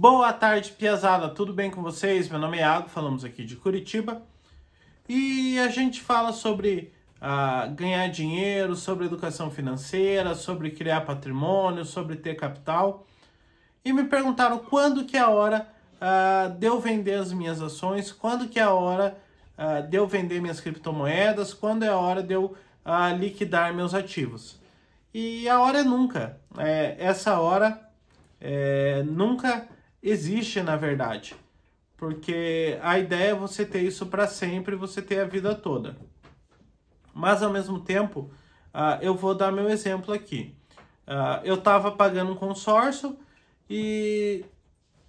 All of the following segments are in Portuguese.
Boa tarde, Piazada. Tudo bem com vocês? Meu nome é Iago, falamos aqui de Curitiba. E a gente fala sobre ah, ganhar dinheiro, sobre educação financeira, sobre criar patrimônio, sobre ter capital. E me perguntaram quando que é a hora ah, de eu vender as minhas ações, quando que é a hora ah, de eu vender minhas criptomoedas, quando é a hora de eu liquidar meus ativos. E a hora é nunca. É, essa hora é, nunca existe na verdade. Porque a ideia é você ter isso para sempre, você ter a vida toda. Mas ao mesmo tempo, uh, eu vou dar meu exemplo aqui. Uh, eu estava pagando um consórcio e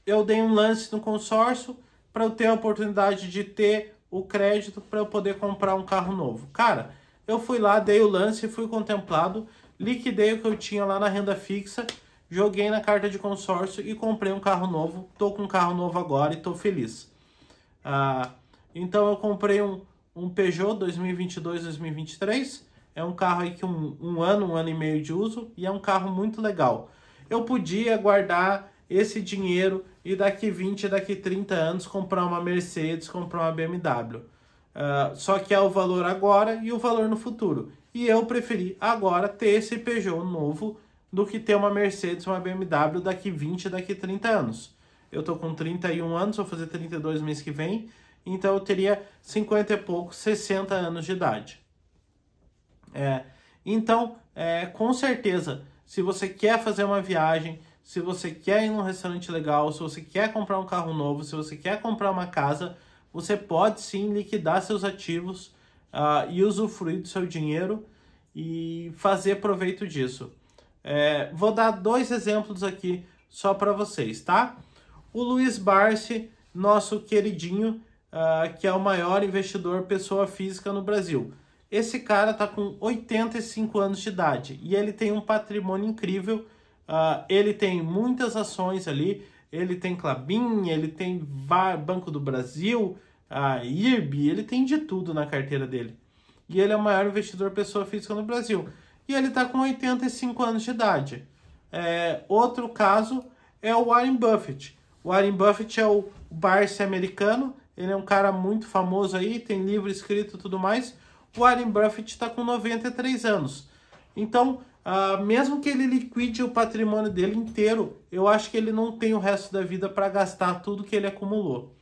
eu dei um lance no consórcio para eu ter a oportunidade de ter o crédito para eu poder comprar um carro novo. Cara, eu fui lá, dei o lance, fui contemplado, liquidei o que eu tinha lá na renda fixa joguei na carta de consórcio e comprei um carro novo. Tô com um carro novo agora e tô feliz. Ah, então eu comprei um, um Peugeot 2022-2023. É um carro aí que um, um ano, um ano e meio de uso e é um carro muito legal. Eu podia guardar esse dinheiro e daqui 20, daqui 30 anos comprar uma Mercedes, comprar uma BMW. Uh, ah, só que é o valor agora e o valor no futuro. E eu preferi agora ter esse Peugeot novo do que ter uma Mercedes, uma BMW daqui 20, daqui 30 anos. Eu tô com 31 anos, vou fazer 32 mês que vem, então eu teria 50 e pouco, 60 anos de idade. É, então, é, com certeza, se você quer fazer uma viagem, se você quer ir num restaurante legal, se você quer comprar um carro novo, se você quer comprar uma casa, você pode sim liquidar seus ativos uh, e usufruir do seu dinheiro e fazer proveito disso. É, vou dar dois exemplos aqui só para vocês, tá? O Luiz Barsi, nosso queridinho, uh, que é o maior investidor pessoa física no Brasil. Esse cara tá com 85 anos de idade e ele tem um patrimônio incrível. Uh, ele tem muitas ações ali, ele tem Clabin, ele tem Banco do Brasil, a IRB, ele tem de tudo na carteira dele. E ele é o maior investidor pessoa física no Brasil e ele está com 85 anos de idade. É, outro caso é o Warren Buffett. O Warren Buffett é o Barça americano, ele é um cara muito famoso aí, tem livro escrito e tudo mais. O Warren Buffett está com 93 anos. Então, uh, mesmo que ele liquide o patrimônio dele inteiro, eu acho que ele não tem o resto da vida para gastar tudo que ele acumulou.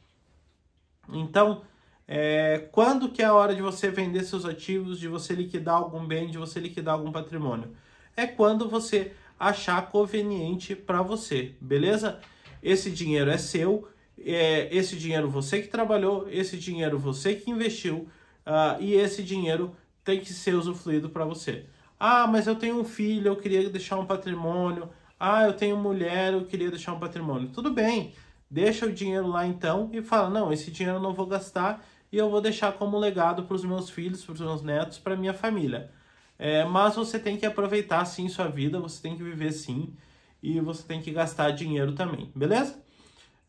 Então, é, quando que é a hora de você vender seus ativos, de você liquidar algum bem, de você liquidar algum patrimônio? É quando você achar conveniente para você, beleza? Esse dinheiro é seu, é, esse dinheiro você que trabalhou, esse dinheiro você que investiu uh, e esse dinheiro tem que ser usufruído para você. Ah, mas eu tenho um filho, eu queria deixar um patrimônio. Ah, eu tenho mulher, eu queria deixar um patrimônio. Tudo bem, deixa o dinheiro lá então e fala: não, esse dinheiro eu não vou gastar, e eu vou deixar como legado para os meus filhos, para os meus netos, para minha família. É, mas você tem que aproveitar sim sua vida, você tem que viver sim e você tem que gastar dinheiro também, beleza?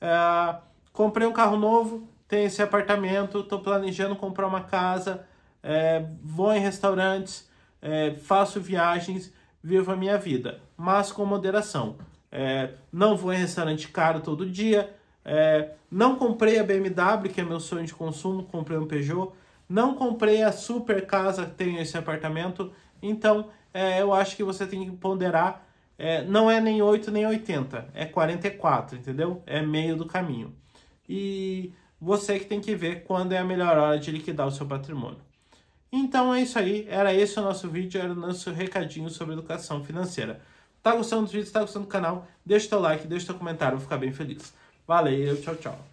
É, comprei um carro novo, tenho esse apartamento, estou planejando comprar uma casa, é, vou em restaurantes, é, faço viagens, vivo a minha vida, mas com moderação. É, não vou em restaurante caro todo dia, é, não comprei a BMW, que é meu sonho de consumo, comprei um Peugeot. Não comprei a super casa que tem esse apartamento. Então, é, eu acho que você tem que ponderar. É, não é nem 8 nem 80, é 44, entendeu? É meio do caminho. E você que tem que ver quando é a melhor hora de liquidar o seu patrimônio. Então é isso aí, era esse o nosso vídeo, era o nosso recadinho sobre educação financeira. Tá gostando do vídeo, tá gostando do canal? Deixa o teu like, deixa o teu comentário, eu vou ficar bem feliz. Valeu, tchau, tchau.